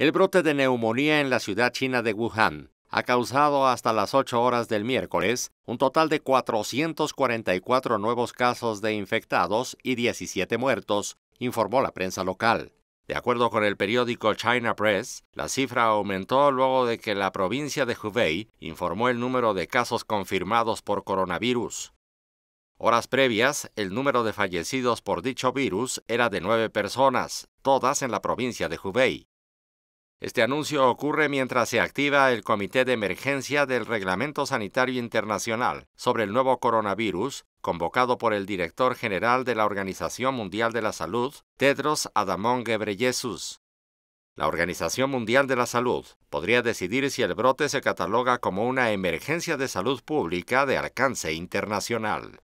El brote de neumonía en la ciudad china de Wuhan ha causado hasta las 8 horas del miércoles un total de 444 nuevos casos de infectados y 17 muertos, informó la prensa local. De acuerdo con el periódico China Press, la cifra aumentó luego de que la provincia de Hubei informó el número de casos confirmados por coronavirus. Horas previas, el número de fallecidos por dicho virus era de nueve personas, todas en la provincia de Hubei. Este anuncio ocurre mientras se activa el Comité de Emergencia del Reglamento Sanitario Internacional sobre el nuevo coronavirus, convocado por el director general de la Organización Mundial de la Salud, Tedros Adamón Ghebreyesus. La Organización Mundial de la Salud podría decidir si el brote se cataloga como una emergencia de salud pública de alcance internacional.